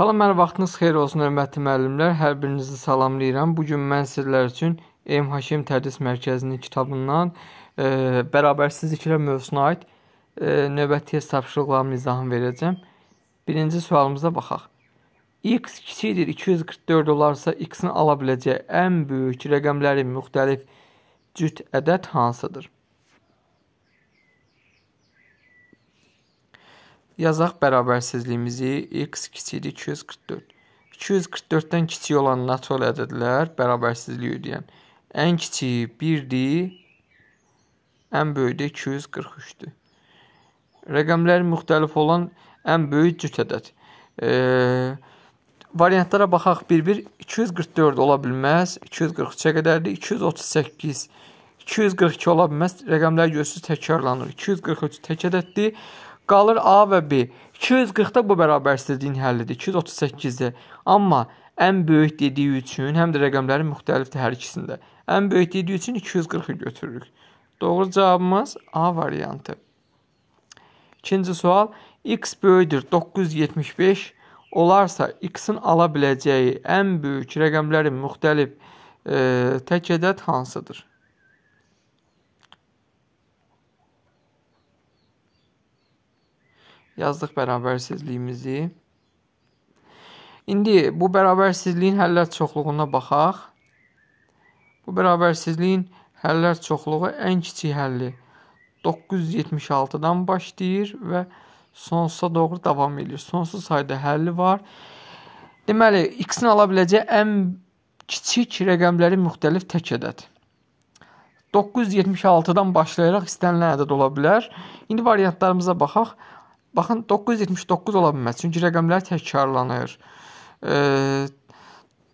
Salam, mənim vaxtınız xeyir olsun, hörmətli müəllimlər. Hər birinizi salamlayıram. Bu gün mən sizlər üçün M Haşim Tədris Mərkəzinin kitabından e, bərabərsiz ikilər mövzusuna aid e, növbəti test tapşırıqlarımın izahını verəcəm. Birinci sualımıza baxaq. X kiçikdir 244 olarsa X-in ala biləcəyi ən böyük rəqəmlərin müxtəlif cüt ədəd hansıdır? Yazaq bərabərsizliyimizi x kiçikdir 244. 244-dən kiçik olan natural ədədlər bərabərsizlik ödəyən. Ən kiçiyi 1-dir, ən böyüyü də 243-dür. Rəqəmlər müxtəlif olan ən böyük cüt ədəd. E, variantlara baxaq. 1-1 244 ola bilməz, 243-ə qədərdir, 238, 242 ola bilməz. Rəqəmlər görürsüz təkrarlanır. 243 tək ədəddir. Qalır A və B. 240-da bu bərabərsizliyin həllidir. 238-də. Amma ən böyük dediyi üçün həm də rəqəmlərin müxtəlifdir hər ikisində. Ən böyük dediyi üçün 240-ı götürürük. Doğru cavabımız A variantı. İkinci sual x böyükdür 975 olarsa x-in ala biləcəyi ən böyük rəqəmlərin müxtəlif e, tək ədəd hansıdır? yazdıq bərabərsizliyimizi. İndi bu bərabərsizliyin həllər çoxluğuna baxaq. Bu bərabərsizliyin həllər çoxluğu ən kiçik həlli 976-dan başlayır və sonsuza doğru davam edir. Sonsuz sayda həlli var. Deməli, x-in ala biləcəyi ən kiçik rəqəmləri müxtəlif tək ədəd. 976-dan başlayaraq istənilən ədəd ola bilər. İndi variantlarımıza baxaq. Baxın 979 ola bilməz. Çünki rəqəmlər təkrarlanır. E,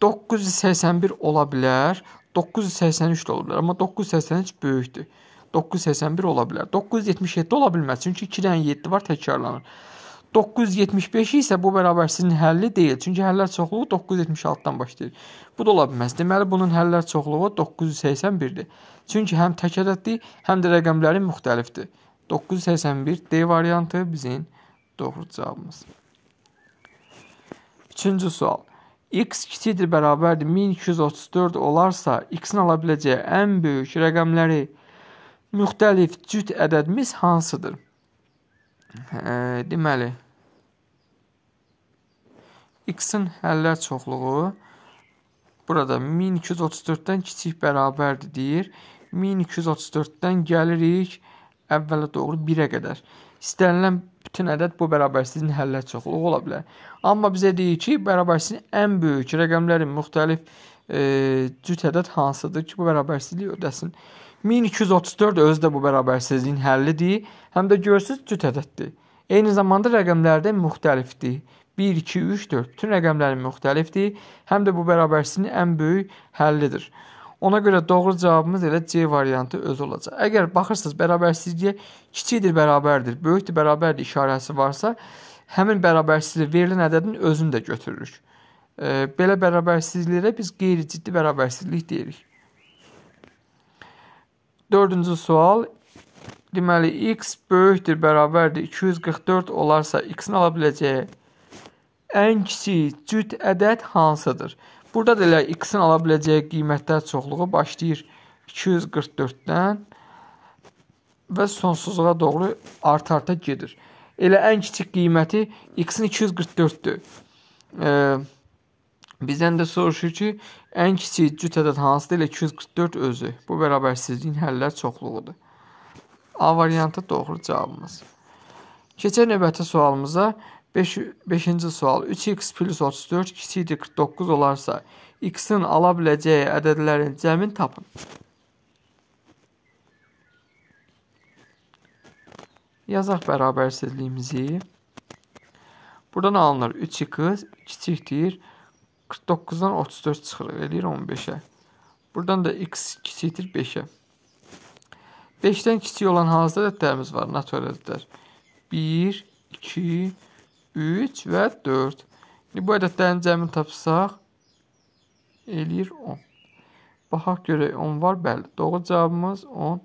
981 ola bilər, 983 də ola bilər, amma 983 böyükdür. 981 ola bilər. 977 ola bilməz, çünki 2-dən 7 var, təkrarlanır. 975 isə bu bərabərsizliyin həlli deyil, çünki həllər çoxluğu 976-dan başlayır. Bu da ola bilməz. Deməli bunun həllər çoxluğu 981-dir. Çünki həm təkərrətdir, həm də rəqəmləri müxtəlifdir. 981 D variantı bizim doğru cavabımız. Üçüncü sual. X kiçidir bərabərdir 1234 olarsa, X-in ala biləcəyi ən böyük rəqəmləri müxtəlif cüt ədədimiz hansıdır? Hə, deməli, X-in həllər çoxluğu burada 1234-dən kiçik bərabərdir deyir. 1234-dən gəlirik 1234 əvvələ doğru 1-ə qədər. İstənilən bütün ədəd bu bərabərsizliyin həllə çoxluğu ola bilər. Amma bizə deyir ki, bərabərsizliyin ən böyük rəqəmlərin müxtəlif e, cüt ədəd hansıdır ki, bu bərabərsizliyi ödəsin. 1234 özü də bu bərabərsizliyin həllidir, həm də görürsüz cüt ədəddir. Eyni zamanda rəqəmlərdə müxtəlifdir. 1 2 3 4 bütün rəqəmlərin müxtəlifdir, həm də bu bərabərsizliyin ən böyük həllidir. Ona görə doğru cavabımız elə C variantı özü olacaq. Əgər baxırsınız bərabərsizliyə kiçikdir bərabərdir, böyükdür bərabərdir işarəsi varsa, həmin bərabərsizlik verilən ədədin özünü də götürürük. E, belə bərabərsizliklərə biz qeyri-ciddi bərabərsizlik deyirik. 4-cü sual Deməli x böyükdür bərabərdir 244 olarsa x-in ala biləcəyi ən kiçik cüt ədəd hansıdır? Burada da elə x-in ala biləcəyi qiymətlər çoxluğu başlayır 244-dən və sonsuzluğa doğru art-arta gedir. Elə ən kiçik qiyməti x-in 244-dür. E, bizdən də soruşur ki, ən kiçik cüt ədəd hansıdır? Elə 244 özü. Bu bərabərsizliyin həllər çoxluğudur. A variantı doğru cavabımız. Keçək növbəti sualımıza. 5. sual 3x plus 34 kiçikdir 49 olarsa x-in ala biləcəyi ədədlərin cəmin tapın. Yazaq bərabərsizliyimizi. Buradan alınır 3x kiçikdir 49-dan 34 çıxır, eləyir 15-ə. Buradan da x kiçikdir 5-ə. 5-dən kiçik olan hansı ədədlərimiz var? Natural ədədlər. 1, 2, 3. 3 və 4. İndi bu ədədlərin cəmini tapsaq, eləyir 10. Baxaq görək 10 var, bəli. Doğru cavabımız 10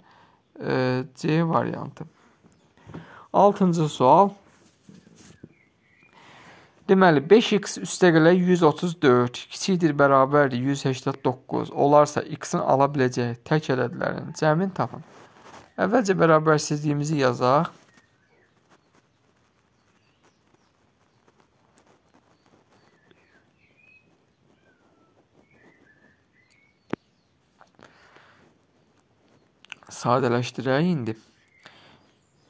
e, C variantı. 6-cı sual. Deməli 5x üstəgələ 134, kiçikdir bərabərdir 189. Olarsa x-in ala biləcəyi tək ədədlərin cəmin tapın. Əvvəlcə bərabərsizliyimizi yazaq. sadələşdirək indi.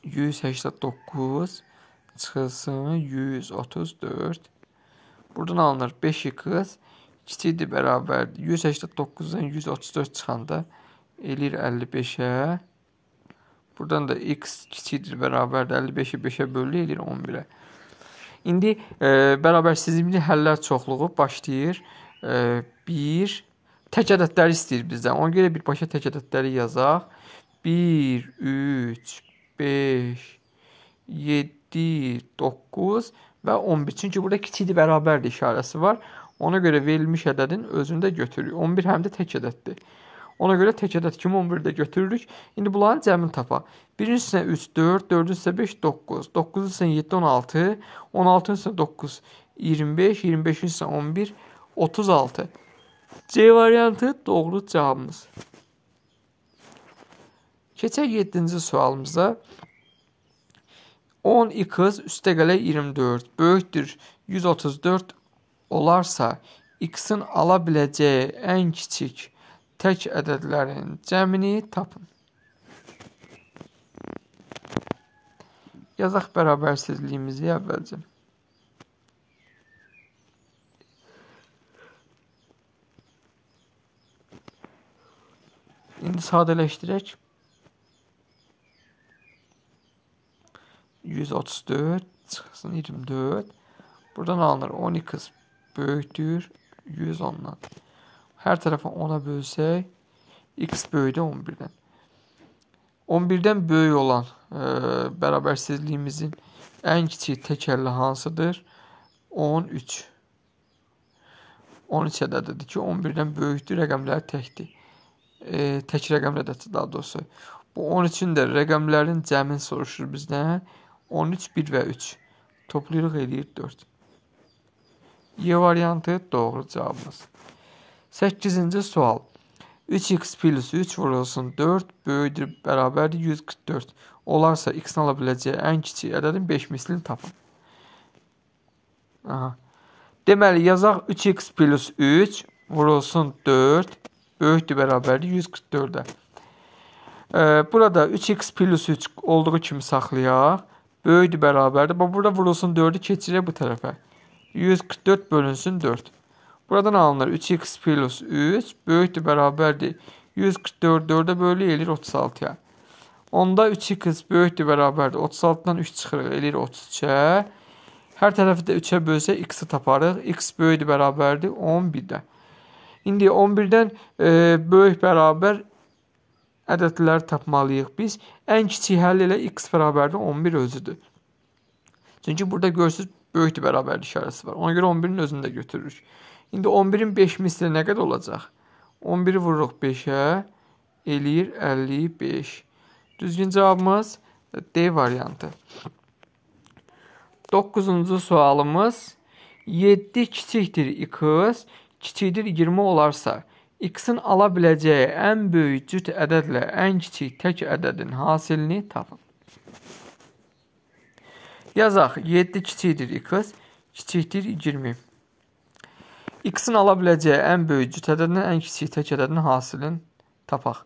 189 çıxılsın 134. Buradan alınır 5-i qız. Kiçikdir bərabərdir. 189-dan 134 çıxanda eləyir 55-ə. Buradan da x kiçikdir bərabərdir. 55-i 5-ə bölü eləyir 11-ə. İndi e, bərabərsizlikli həllər çoxluğu başlayır. E, 1 tək ədədləri istəyir bizdən. Ona görə birbaşa tək ədədləri yazaq. 1, 3, 5, 7, 9 və 11. Çünki burada kiçikdir bərabərdir işarəsi var. Ona görə verilmiş ədədin özünü də götürürük. 11 həm də tək ədəddir. Ona görə tək ədəd kimi 11-i də götürürük. İndi bunların cəmini tapa. Birincisinə 3, 4, dördüncüsinə 5, 9, 9-unsinə 7, 16, 16-unsinə 9, 25, 25-unsinə 11, 36. C variantı doğru cavabımız. Keçək 7-ci sualımıza. 12 qız üstə qələ 24 böyükdür 134 olarsa x-in ala biləcəyi ən kiçik tək ədədlərin cəmini tapın. Yazaq bərabərsizliyimizi əvvəlcə. İndi sadələşdirək. 134 çıxsın 24. Buradan alınır 12 böyükdür 110-dan. Hər tərəfi 10-a bölsək x böyüdü 11-dən. 11-dən böyük olan e, bərabərsizliyimizin ən kiçik təkərli hansıdır? 13. 13 ədədidir ki, 11-dən böyükdür, rəqəmləri təkdir. E, tək rəqəmli ədəddir daha doğrusu. Bu 13-ün də rəqəmlərin cəmini soruşur bizdən. 13 1 və 3 toplayırıq eləyir 4. E variantı doğru cavabımız. 8-ci sual. 3x plus 3 vurulsun 4 böyüdür bərabərdir 144. Olarsa x-in ala biləcəyi ən kiçik ədədin 5 mislini tapın. Aha. Deməli, yazaq 3x plus 3 vurulsun 4 böyükdür bərabərdir 144-ə. Burada 3x plus 3 olduğu kimi saxlayaq. Böyüydü beraberdi. Bak burada vurulsun 4'ü keçire bu tarafa. 144 bölünsün 4. Buradan alınır 3x plus 3 böyüktü beraberdi. 144 4'e bölü gelir 36'ya. Onda 3x böyüktü beraberdi. 36'dan 3 çıxırıq, eləyir 33 Her tarafı da 3'e bölse ə x-i taparıq. x böyüdü bərabərdir 11'de. də İndi 11-dən e, böyük bərabər ədədlər tapmalıyıq biz. Ən kiçik həll elə x bərabərdir 11 özüdür. Çünki burada görürsüz böyükdür bərabərlik işarəsi var. Ona görə 11-in özünü də götürürük. İndi 11-in 5 misli nə qədər olacaq? 11-i vururuq 5-ə, eləyir 55. Düzgün cavabımız D variantı. 9-cu sualımız 7 kiçikdir x, kiçikdir 20 olarsa X-in ala biləcəyi ən böyük cüt ədədlə ən kiçik tək ədədin hasilini tapın. Yazaq 7 kiçikdir x, kiçikdir 20. X-in ala biləcəyi ən böyük cüt ədədlə ən kiçik tək ədədin hasilini tapaq.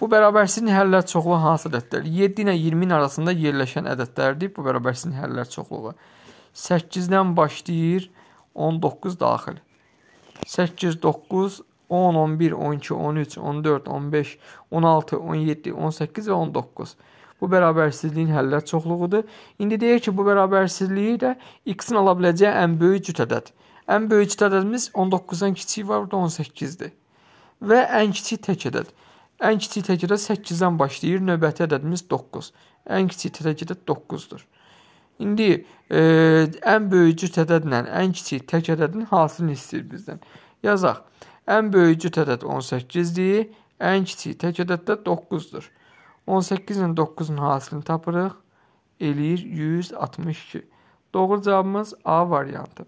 Bu bərabərsizin həllər çoxluğu hansı ədədlərdir? 7 ilə 20-nin arasında yerləşən ədədlərdir. Bu bərabərsizin həllər çoxluğu. 8-dən başlayır, 19 daxil. 8, 9, 10, 11, 12, 13, 14, 15, 16, 17, 18 və 19. Bu bərabərsizliyin həllər çoxluğudur. İndi deyək ki, bu bərabərsizliyi də x-in ala biləcəyi ən böyük cüt ədəd. Ən böyük cüt ədədimiz 19-dan kiçik var, burada 18-dir. Və ən kiçik tək ədəd. Ən kiçik tək ədəd 8-dən başlayır, növbəti ədədimiz 9. Ən kiçik tək ədəd 9-dur. İndi e, ən böyük cüt ədədlə ən kiçik tək ədədin hansını istəyir bizdən? Yazaq. Ən böyük cüt ədəd 18-dir, ən kiçik tək ədəd də 9-dur. 18 ilə 9-un hasilini tapırıq. Eləyir 162. Doğru cavabımız A variantı.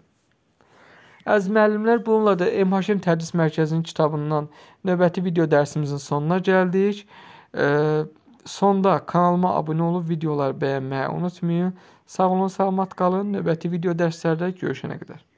Əziz müəllimlər, bununla da MHN Tədris Mərkəzinin kitabından növbəti video dərsimizin sonuna gəldik. E, sonda kanalıma abunə olub videoları bəyənməyi unutmayın. Sağ olun, salamat qalın. Növbəti video dərslərdə görüşənə qədər.